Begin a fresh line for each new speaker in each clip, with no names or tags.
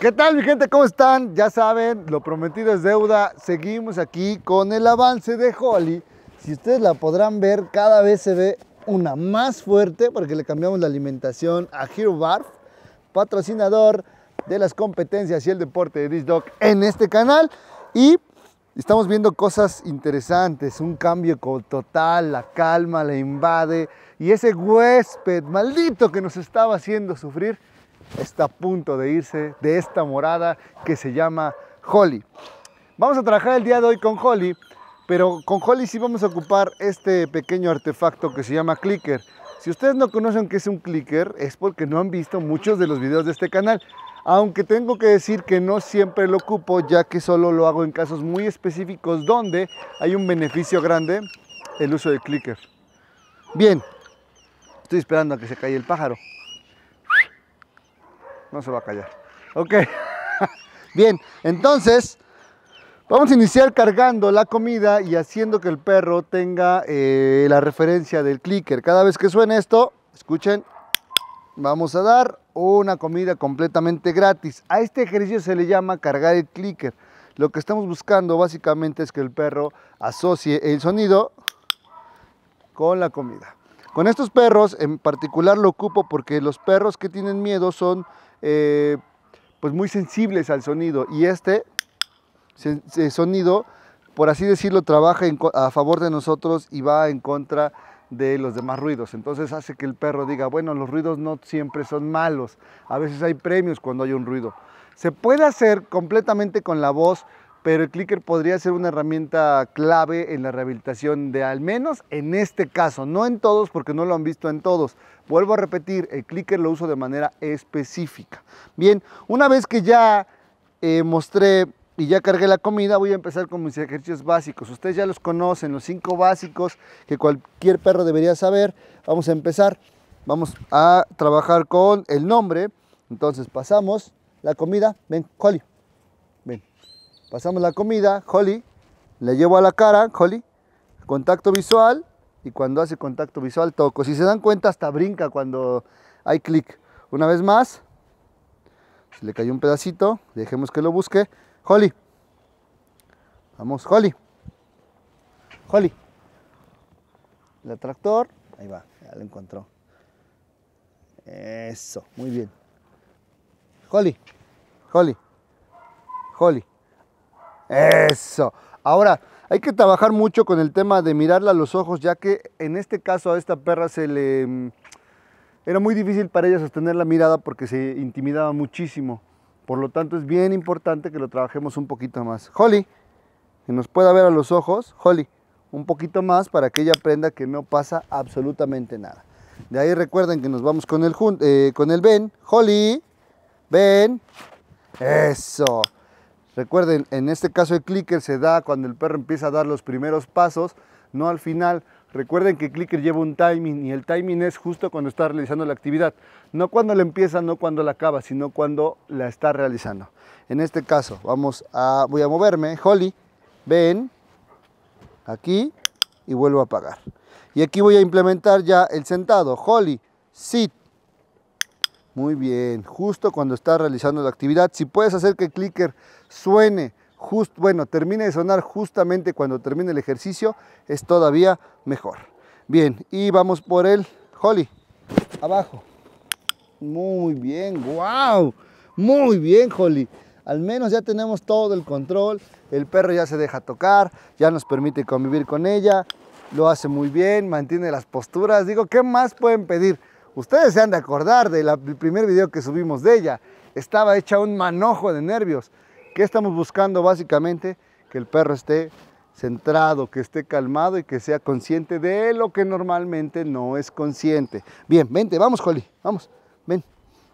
¿Qué tal mi gente? ¿Cómo están? Ya saben, lo prometido es deuda. Seguimos aquí con el avance de Holly. Si ustedes la podrán ver, cada vez se ve una más fuerte porque le cambiamos la alimentación a Hero Barf, patrocinador de las competencias y el deporte de Dish Dog en este canal. Y estamos viendo cosas interesantes, un cambio total, la calma la invade y ese huésped maldito que nos estaba haciendo sufrir está a punto de irse de esta morada que se llama Holly. Vamos a trabajar el día de hoy con Holly, pero con Holly sí vamos a ocupar este pequeño artefacto que se llama clicker. Si ustedes no conocen qué es un clicker, es porque no han visto muchos de los videos de este canal. Aunque tengo que decir que no siempre lo ocupo, ya que solo lo hago en casos muy específicos donde hay un beneficio grande el uso de clicker. Bien, estoy esperando a que se caiga el pájaro no se va a callar. Ok. Bien, entonces vamos a iniciar cargando la comida y haciendo que el perro tenga eh, la referencia del clicker. Cada vez que suene esto, escuchen, vamos a dar una comida completamente gratis. A este ejercicio se le llama cargar el clicker. Lo que estamos buscando básicamente es que el perro asocie el sonido con la comida. Con estos perros en particular lo ocupo porque los perros que tienen miedo son eh, pues muy sensibles al sonido y este eh, sonido, por así decirlo, trabaja a favor de nosotros y va en contra de los demás ruidos. Entonces hace que el perro diga, bueno, los ruidos no siempre son malos, a veces hay premios cuando hay un ruido. Se puede hacer completamente con la voz pero el clicker podría ser una herramienta clave en la rehabilitación de al menos en este caso, no en todos porque no lo han visto en todos. Vuelvo a repetir, el clicker lo uso de manera específica. Bien, una vez que ya eh, mostré y ya cargué la comida, voy a empezar con mis ejercicios básicos. Ustedes ya los conocen, los cinco básicos que cualquier perro debería saber. Vamos a empezar, vamos a trabajar con el nombre. Entonces pasamos la comida, ven, Collie pasamos la comida, Holly, le llevo a la cara, Holly, contacto visual, y cuando hace contacto visual toco. Si se dan cuenta, hasta brinca cuando hay clic. Una vez más, se le cayó un pedacito, dejemos que lo busque. Holly, vamos, Holly, Holly, el atractor, ahí va, ya lo encontró. Eso, muy bien. Holly, Holly, Holly. Eso. Ahora, hay que trabajar mucho con el tema de mirarla a los ojos, ya que en este caso a esta perra se le... Mm, era muy difícil para ella sostener la mirada porque se intimidaba muchísimo. Por lo tanto, es bien importante que lo trabajemos un poquito más. Holly, que nos pueda ver a los ojos, Holly, un poquito más para que ella aprenda que no pasa absolutamente nada. De ahí recuerden que nos vamos con el, eh, con el Ben. Holly, Ben.
Eso.
Recuerden, en este caso el clicker se da cuando el perro empieza a dar los primeros pasos, no al final. Recuerden que el clicker lleva un timing y el timing es justo cuando está realizando la actividad. No cuando la empieza, no cuando la acaba, sino cuando la está realizando. En este caso, vamos a, voy a moverme, Holly, ven, aquí y vuelvo a apagar. Y aquí voy a implementar ya el sentado, Holly, sit, muy bien, justo cuando está realizando la actividad. Si puedes hacer que el clicker suene, justo bueno, termine de sonar justamente cuando termine el ejercicio, es todavía mejor. Bien, y vamos por el Holly, abajo. Muy bien, wow, muy bien Holly. Al menos ya tenemos todo el control, el perro ya se deja tocar, ya nos permite convivir con ella, lo hace muy bien, mantiene las posturas. Digo, ¿qué más pueden pedir? Ustedes se han de acordar del primer video que subimos de ella. Estaba hecha un manojo de nervios. ¿Qué estamos buscando básicamente? Que el perro esté centrado, que esté calmado y que sea consciente de lo que normalmente no es consciente. Bien, vente, vamos Joli, vamos, ven.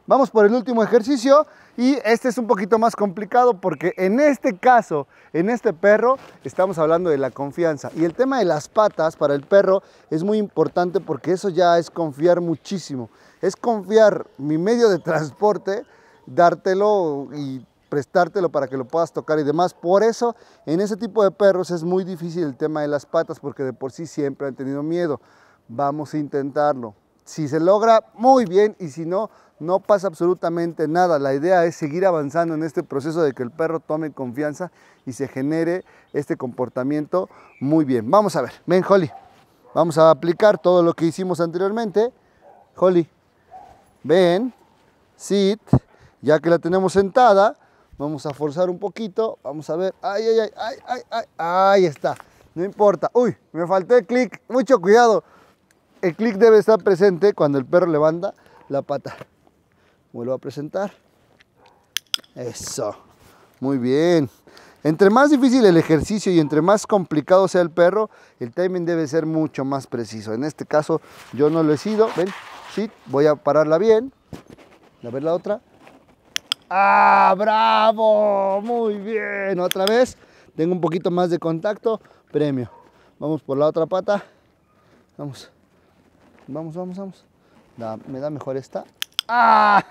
Vamos por el último ejercicio y este es un poquito más complicado porque en este caso, en este perro, estamos hablando de la confianza. Y el tema de las patas para el perro es muy importante porque eso ya es confiar muchísimo. Es confiar mi medio de transporte, dártelo y prestártelo para que lo puedas tocar y demás. Por eso, en ese tipo de perros es muy difícil el tema de las patas porque de por sí siempre han tenido miedo. Vamos a intentarlo. Si se logra, muy bien, y si no, no pasa absolutamente nada. La idea es seguir avanzando en este proceso de que el perro tome confianza y se genere este comportamiento muy bien. Vamos a ver, ven Holly, vamos a aplicar todo lo que hicimos anteriormente. Holly, ven, sit, ya que la tenemos sentada, Vamos a forzar un poquito. Vamos a ver. Ay, ay, ay, ay, ay, Ahí está. No importa. Uy, me faltó el clic. Mucho cuidado. El clic debe estar presente cuando el perro levanta la pata. Vuelvo a presentar. Eso. Muy bien. Entre más difícil el ejercicio y entre más complicado sea el perro, el timing debe ser mucho más preciso. En este caso yo no lo he sido. Ven, sí, voy a pararla bien. A ver la otra. ¡Ah, bravo! Muy bien. Otra vez. Tengo un poquito más de contacto. Premio. Vamos por la otra pata. Vamos. Vamos, vamos, vamos. me da mejor esta. ¡Ah!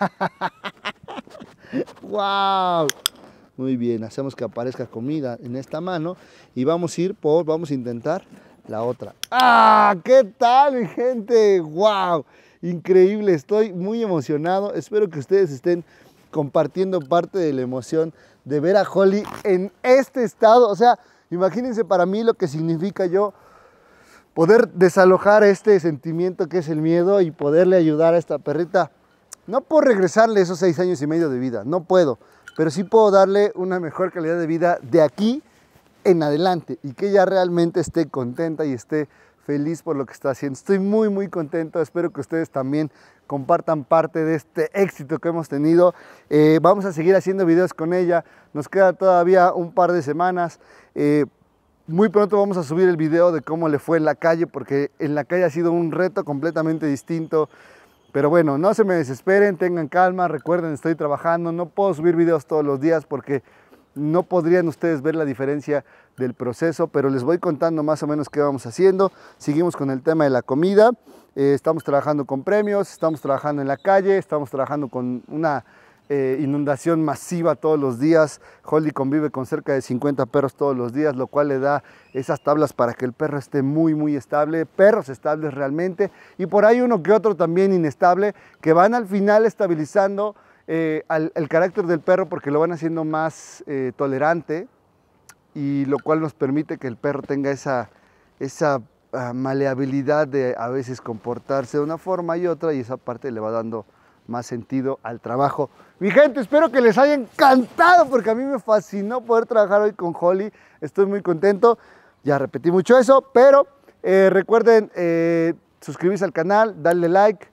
¡Wow! Muy bien, hacemos que aparezca comida en esta mano y vamos a ir por, vamos a intentar la otra. ¡Ah! ¿Qué tal, gente? ¡Wow! Increíble, estoy muy emocionado. Espero que ustedes estén compartiendo parte de la emoción de ver a Holly en este estado. O sea, imagínense para mí lo que significa yo poder desalojar este sentimiento que es el miedo y poderle ayudar a esta perrita. No puedo regresarle esos seis años y medio de vida, no puedo, pero sí puedo darle una mejor calidad de vida de aquí en adelante y que ella realmente esté contenta y esté feliz por lo que está haciendo. Estoy muy, muy contento. Espero que ustedes también compartan parte de este éxito que hemos tenido. Eh, vamos a seguir haciendo videos con ella. Nos queda todavía un par de semanas. Eh, muy pronto vamos a subir el video de cómo le fue en la calle, porque en la calle ha sido un reto completamente distinto. Pero bueno, no se me desesperen, tengan calma, recuerden, estoy trabajando, no puedo subir videos todos los días porque no podrían ustedes ver la diferencia del proceso, pero les voy contando más o menos qué vamos haciendo. Seguimos con el tema de la comida. Eh, estamos trabajando con premios, estamos trabajando en la calle, estamos trabajando con una eh, inundación masiva todos los días. Holly convive con cerca de 50 perros todos los días, lo cual le da esas tablas para que el perro esté muy, muy estable. Perros estables realmente. Y por ahí uno que otro también inestable, que van al final estabilizando eh, al, el carácter del perro porque lo van haciendo más eh, tolerante y lo cual nos permite que el perro tenga esa, esa ah, maleabilidad de a veces comportarse de una forma y otra y esa parte le va dando más sentido al trabajo. Mi gente, espero que les haya encantado porque a mí me fascinó poder trabajar hoy con Holly. Estoy muy contento. Ya repetí mucho eso, pero eh, recuerden suscribirse al canal, darle like,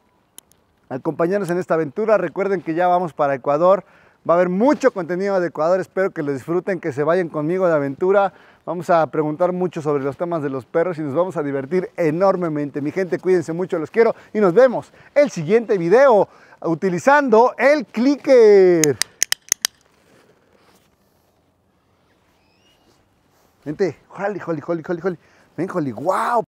acompañarnos en esta aventura. Recuerden que ya vamos para Ecuador. Va a haber mucho contenido de Ecuador, espero que lo disfruten, que se vayan conmigo de aventura. Vamos a preguntar mucho sobre los temas de los perros y nos vamos a divertir enormemente. Mi gente, cuídense mucho, los quiero y nos vemos el siguiente video utilizando el clicker. Gente, jolly, jolly, jolly, jolly, jolly. Ven, jolly, wow.